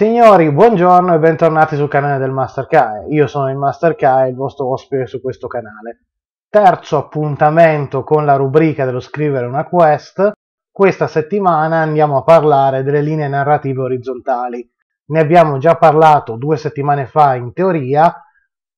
Signori, buongiorno e bentornati sul canale del Master Kai. Io sono il Master Kai, il vostro ospite su questo canale. Terzo appuntamento con la rubrica dello scrivere una quest. Questa settimana andiamo a parlare delle linee narrative orizzontali. Ne abbiamo già parlato due settimane fa in teoria,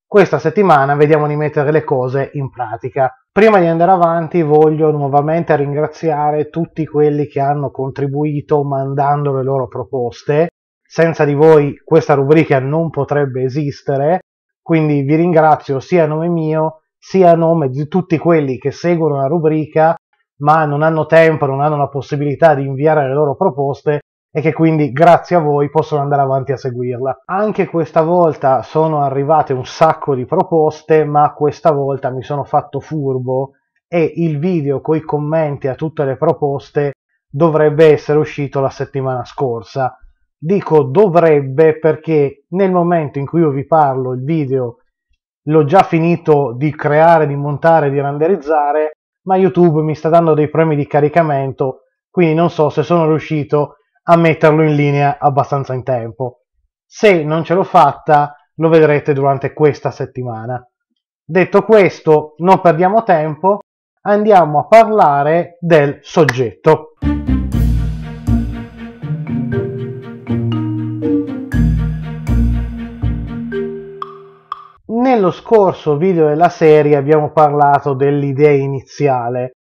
questa settimana vediamo di mettere le cose in pratica. Prima di andare avanti voglio nuovamente ringraziare tutti quelli che hanno contribuito mandando le loro proposte senza di voi questa rubrica non potrebbe esistere, quindi vi ringrazio sia a nome mio sia a nome di tutti quelli che seguono la rubrica ma non hanno tempo, non hanno la possibilità di inviare le loro proposte e che quindi grazie a voi possono andare avanti a seguirla. Anche questa volta sono arrivate un sacco di proposte, ma questa volta mi sono fatto furbo e il video coi commenti a tutte le proposte dovrebbe essere uscito la settimana scorsa. Dico dovrebbe perché nel momento in cui io vi parlo il video l'ho già finito di creare, di montare, di renderizzare, ma YouTube mi sta dando dei problemi di caricamento, quindi non so se sono riuscito a metterlo in linea abbastanza in tempo. Se non ce l'ho fatta, lo vedrete durante questa settimana. Detto questo, non perdiamo tempo, andiamo a parlare del soggetto. Nello scorso video della serie abbiamo parlato dell'idea iniziale,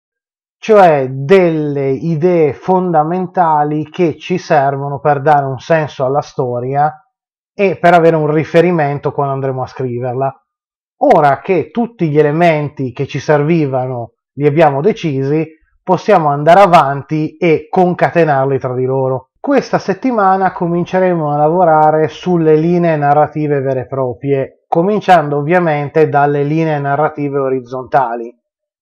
cioè delle idee fondamentali che ci servono per dare un senso alla storia e per avere un riferimento quando andremo a scriverla. Ora che tutti gli elementi che ci servivano li abbiamo decisi, possiamo andare avanti e concatenarli tra di loro. Questa settimana cominceremo a lavorare sulle linee narrative vere e proprie cominciando ovviamente dalle linee narrative orizzontali.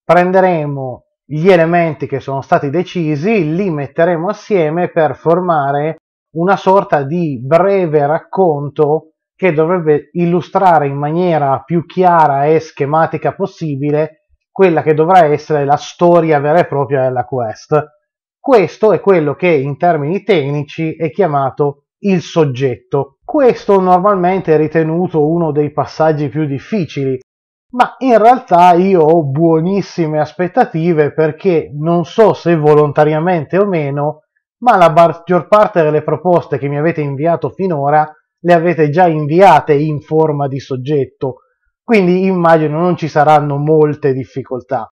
Prenderemo gli elementi che sono stati decisi, li metteremo assieme per formare una sorta di breve racconto che dovrebbe illustrare in maniera più chiara e schematica possibile quella che dovrà essere la storia vera e propria della quest. Questo è quello che in termini tecnici è chiamato il soggetto. Questo normalmente è ritenuto uno dei passaggi più difficili, ma in realtà io ho buonissime aspettative perché non so se volontariamente o meno, ma la maggior parte delle proposte che mi avete inviato finora le avete già inviate in forma di soggetto, quindi immagino non ci saranno molte difficoltà.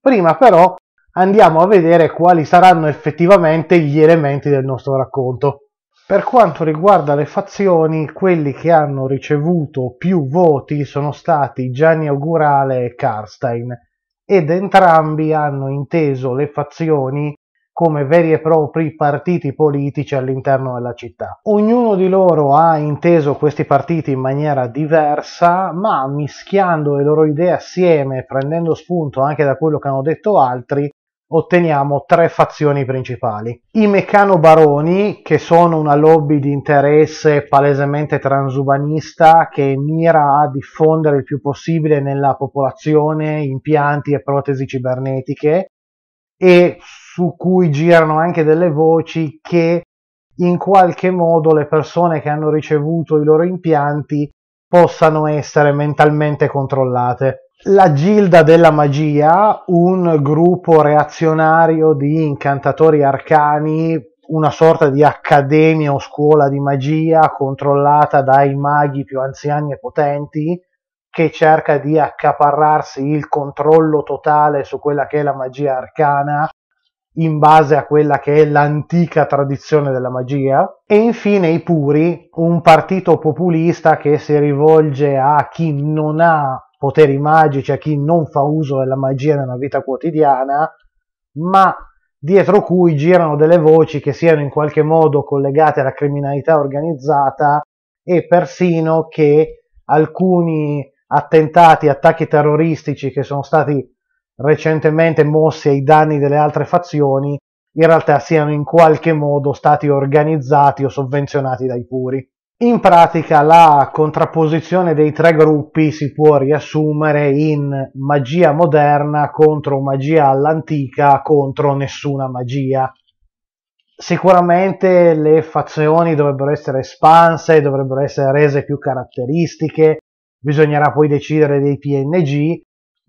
Prima però andiamo a vedere quali saranno effettivamente gli elementi del nostro racconto. Per quanto riguarda le fazioni, quelli che hanno ricevuto più voti sono stati Gianni Augurale e Karstein, ed entrambi hanno inteso le fazioni come veri e propri partiti politici all'interno della città. Ognuno di loro ha inteso questi partiti in maniera diversa, ma mischiando le loro idee assieme, prendendo spunto anche da quello che hanno detto altri, otteniamo tre fazioni principali. I mecanobaroni, che sono una lobby di interesse palesemente transubanista che mira a diffondere il più possibile nella popolazione impianti e protesi cibernetiche e su cui girano anche delle voci che in qualche modo le persone che hanno ricevuto i loro impianti possano essere mentalmente controllate la Gilda della Magia, un gruppo reazionario di incantatori arcani, una sorta di accademia o scuola di magia controllata dai maghi più anziani e potenti, che cerca di accaparrarsi il controllo totale su quella che è la magia arcana in base a quella che è l'antica tradizione della magia e infine i puri, un partito populista che si rivolge a chi non ha poteri magici, a chi non fa uso della magia nella vita quotidiana, ma dietro cui girano delle voci che siano in qualche modo collegate alla criminalità organizzata e persino che alcuni attentati, attacchi terroristici che sono stati recentemente mossi ai danni delle altre fazioni in realtà siano in qualche modo stati organizzati o sovvenzionati dai puri. In pratica la contrapposizione dei tre gruppi si può riassumere in magia moderna contro magia all'antica contro nessuna magia. Sicuramente le fazioni dovrebbero essere espanse, dovrebbero essere rese più caratteristiche, bisognerà poi decidere dei PNG,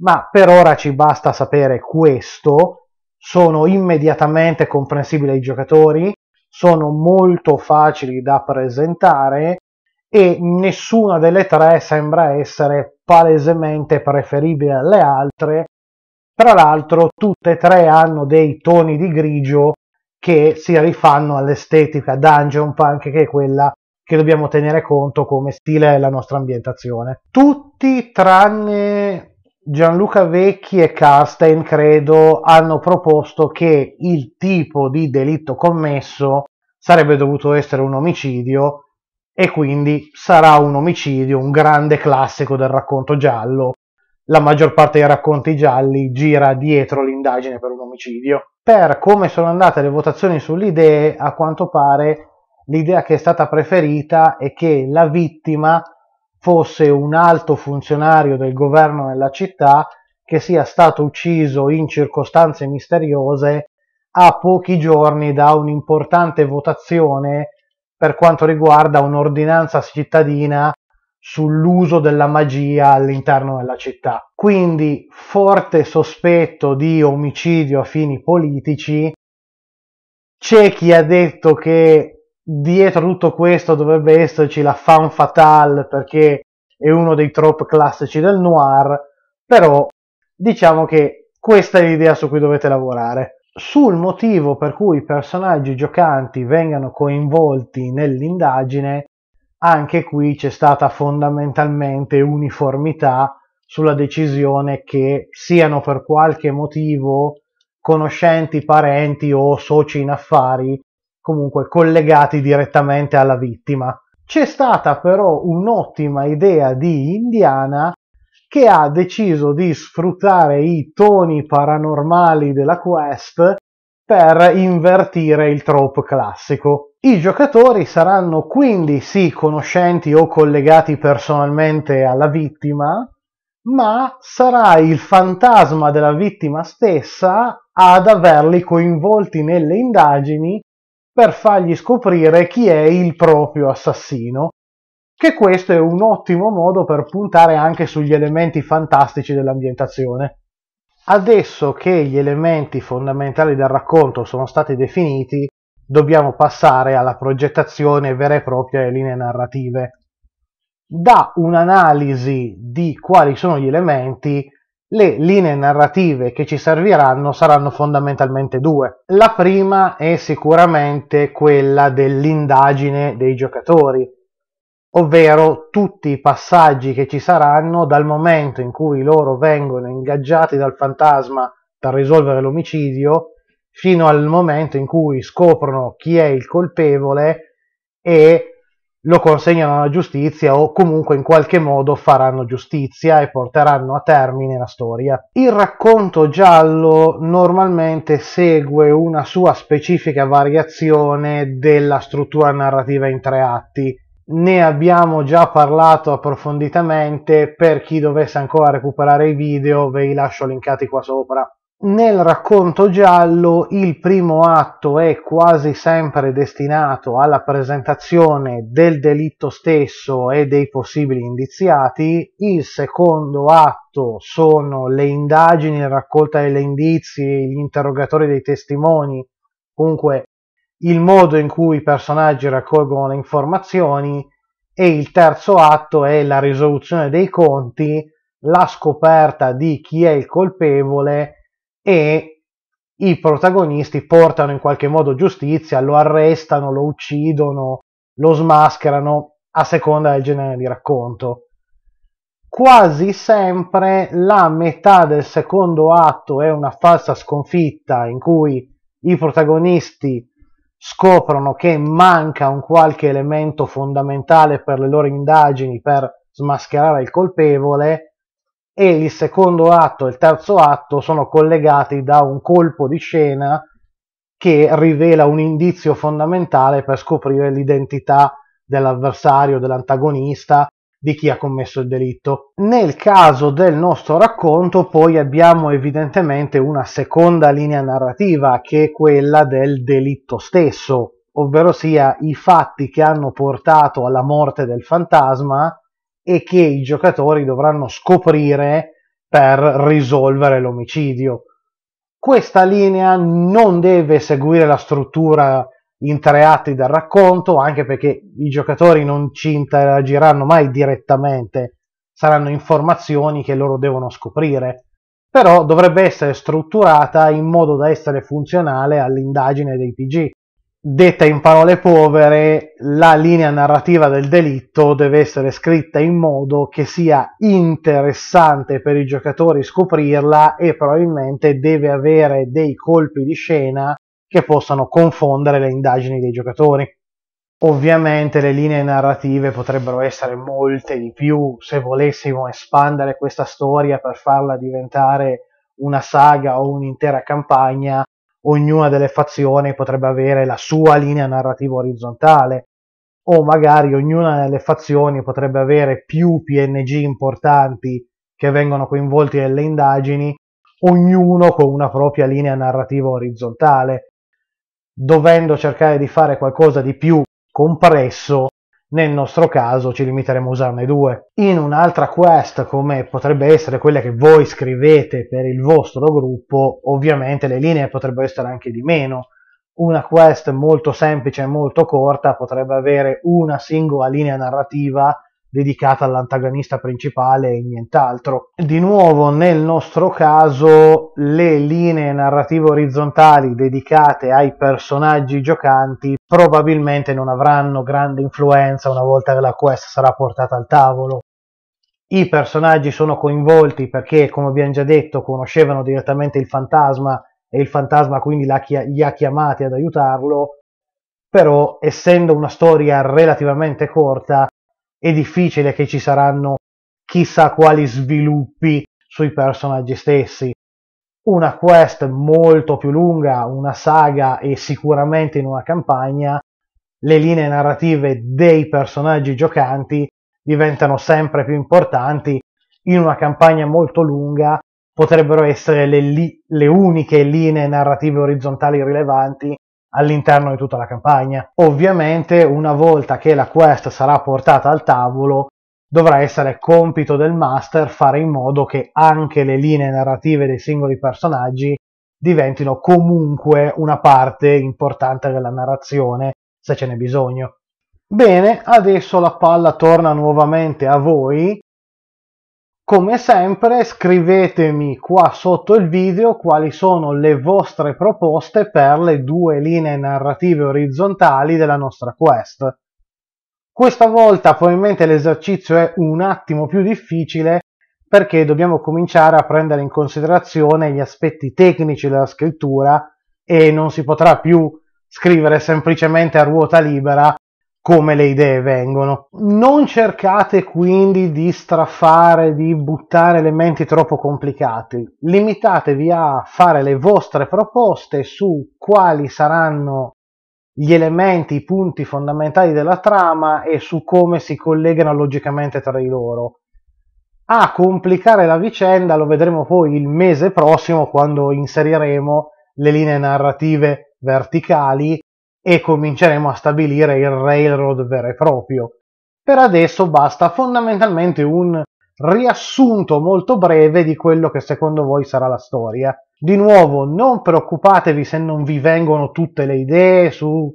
ma per ora ci basta sapere questo, sono immediatamente comprensibili ai giocatori, sono molto facili da presentare e nessuna delle tre sembra essere palesemente preferibile alle altre. Tra l'altro tutte e tre hanno dei toni di grigio che si rifanno all'estetica dungeon punk che è quella che dobbiamo tenere conto come stile della nostra ambientazione. Tutti tranne Gianluca Vecchi e Carstein, credo, hanno proposto che il tipo di delitto commesso sarebbe dovuto essere un omicidio e quindi sarà un omicidio, un grande classico del racconto giallo. La maggior parte dei racconti gialli gira dietro l'indagine per un omicidio. Per come sono andate le votazioni sulle idee, a quanto pare l'idea che è stata preferita è che la vittima fosse un alto funzionario del governo della città che sia stato ucciso in circostanze misteriose a pochi giorni da un'importante votazione per quanto riguarda un'ordinanza cittadina sull'uso della magia all'interno della città. Quindi forte sospetto di omicidio a fini politici. C'è chi ha detto che dietro tutto questo dovrebbe esserci la fan fatale perché è uno dei trope classici del noir, però diciamo che questa è l'idea su cui dovete lavorare. Sul motivo per cui i personaggi giocanti vengano coinvolti nell'indagine, anche qui c'è stata fondamentalmente uniformità sulla decisione che siano per qualche motivo conoscenti, parenti o soci in affari comunque collegati direttamente alla vittima. C'è stata però un'ottima idea di Indiana che ha deciso di sfruttare i toni paranormali della quest per invertire il trope classico. I giocatori saranno quindi sì conoscenti o collegati personalmente alla vittima, ma sarà il fantasma della vittima stessa ad averli coinvolti nelle indagini per fargli scoprire chi è il proprio assassino, che questo è un ottimo modo per puntare anche sugli elementi fantastici dell'ambientazione. Adesso che gli elementi fondamentali del racconto sono stati definiti, dobbiamo passare alla progettazione vera e propria delle linee narrative. Da un'analisi di quali sono gli elementi le linee narrative che ci serviranno saranno fondamentalmente due. La prima è sicuramente quella dell'indagine dei giocatori, ovvero tutti i passaggi che ci saranno dal momento in cui loro vengono ingaggiati dal fantasma per risolvere l'omicidio fino al momento in cui scoprono chi è il colpevole e lo consegnano alla giustizia o comunque in qualche modo faranno giustizia e porteranno a termine la storia. Il racconto giallo normalmente segue una sua specifica variazione della struttura narrativa in tre atti. Ne abbiamo già parlato approfonditamente, per chi dovesse ancora recuperare i video ve li lascio linkati qua sopra. Nel racconto giallo il primo atto è quasi sempre destinato alla presentazione del delitto stesso e dei possibili indiziati, il secondo atto sono le indagini, la raccolta delle indizi, gli interrogatori dei testimoni, comunque il modo in cui i personaggi raccolgono le informazioni e il terzo atto è la risoluzione dei conti, la scoperta di chi è il colpevole, e i protagonisti portano in qualche modo giustizia, lo arrestano, lo uccidono, lo smascherano a seconda del genere di racconto. Quasi sempre la metà del secondo atto è una falsa sconfitta in cui i protagonisti scoprono che manca un qualche elemento fondamentale per le loro indagini per smascherare il colpevole e il secondo atto e il terzo atto sono collegati da un colpo di scena che rivela un indizio fondamentale per scoprire l'identità dell'avversario, dell'antagonista, di chi ha commesso il delitto. Nel caso del nostro racconto poi abbiamo evidentemente una seconda linea narrativa che è quella del delitto stesso, ovvero sia i fatti che hanno portato alla morte del fantasma e che i giocatori dovranno scoprire per risolvere l'omicidio. Questa linea non deve seguire la struttura in tre atti del racconto, anche perché i giocatori non ci interagiranno mai direttamente, saranno informazioni che loro devono scoprire, però dovrebbe essere strutturata in modo da essere funzionale all'indagine dei PG. Detta in parole povere, la linea narrativa del delitto deve essere scritta in modo che sia interessante per i giocatori scoprirla e probabilmente deve avere dei colpi di scena che possano confondere le indagini dei giocatori. Ovviamente le linee narrative potrebbero essere molte di più se volessimo espandere questa storia per farla diventare una saga o un'intera campagna ognuna delle fazioni potrebbe avere la sua linea narrativa orizzontale o magari ognuna delle fazioni potrebbe avere più PNG importanti che vengono coinvolti nelle indagini, ognuno con una propria linea narrativa orizzontale, dovendo cercare di fare qualcosa di più compresso nel nostro caso ci limiteremo a usarne due. In un'altra quest, come potrebbe essere quella che voi scrivete per il vostro gruppo, ovviamente le linee potrebbero essere anche di meno. Una quest molto semplice e molto corta potrebbe avere una singola linea narrativa dedicata all'antagonista principale e nient'altro. Di nuovo nel nostro caso le linee narrative orizzontali dedicate ai personaggi giocanti probabilmente non avranno grande influenza una volta che la quest sarà portata al tavolo. I personaggi sono coinvolti perché, come abbiamo già detto, conoscevano direttamente il fantasma e il fantasma quindi li ha chiamati ad aiutarlo, però essendo una storia relativamente corta è difficile che ci saranno chissà quali sviluppi sui personaggi stessi. Una quest molto più lunga, una saga e sicuramente in una campagna, le linee narrative dei personaggi giocanti diventano sempre più importanti. In una campagna molto lunga potrebbero essere le, li- le uniche linee narrative orizzontali rilevanti all'interno di tutta la campagna. Ovviamente una volta che la quest sarà portata al tavolo dovrà essere compito del master fare in modo che anche le linee narrative dei singoli personaggi diventino comunque una parte importante della narrazione se ce n'è bisogno. Bene, adesso la palla torna nuovamente a voi come sempre scrivetemi qua sotto il video quali sono le vostre proposte per le due linee narrative orizzontali della nostra quest. Questa volta probabilmente l'esercizio è un attimo più difficile perché dobbiamo cominciare a prendere in considerazione gli aspetti tecnici della scrittura e non si potrà più scrivere semplicemente a ruota libera come le idee vengono. Non cercate quindi di strafare, di buttare elementi troppo complicati, limitatevi a fare le vostre proposte su quali saranno gli elementi, i punti fondamentali della trama e su come si collegano logicamente tra di loro. A complicare la vicenda lo vedremo poi il mese prossimo quando inseriremo le linee narrative verticali e cominceremo a stabilire il railroad vero e proprio. Per adesso basta fondamentalmente un riassunto molto breve di quello che secondo voi sarà la storia. Di nuovo, non preoccupatevi se non vi vengono tutte le idee su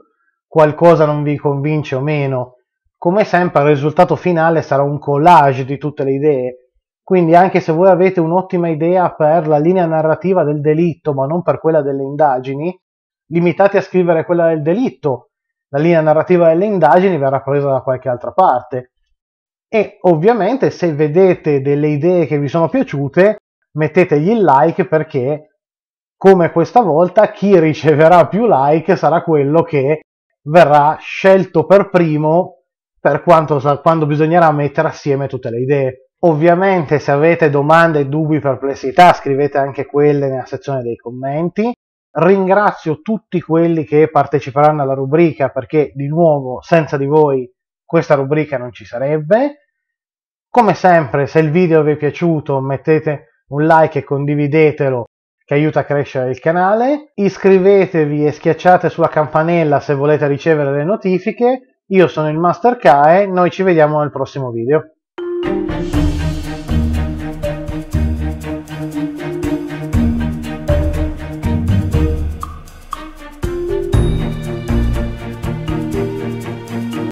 qualcosa non vi convince o meno. Come sempre il risultato finale sarà un collage di tutte le idee, quindi anche se voi avete un'ottima idea per la linea narrativa del delitto, ma non per quella delle indagini, limitati a scrivere quella del delitto, la linea narrativa delle indagini verrà presa da qualche altra parte. E ovviamente se vedete delle idee che vi sono piaciute, mettetegli il like perché come questa volta chi riceverà più like sarà quello che verrà scelto per primo per quanto, quando bisognerà mettere assieme tutte le idee. Ovviamente se avete domande, dubbi, perplessità scrivete anche quelle nella sezione dei commenti Ringrazio tutti quelli che parteciperanno alla rubrica perché di nuovo senza di voi questa rubrica non ci sarebbe. Come sempre, se il video vi è piaciuto, mettete un like e condividetelo che aiuta a crescere il canale. Iscrivetevi e schiacciate sulla campanella se volete ricevere le notifiche. Io sono il Master Kae, noi ci vediamo nel prossimo video.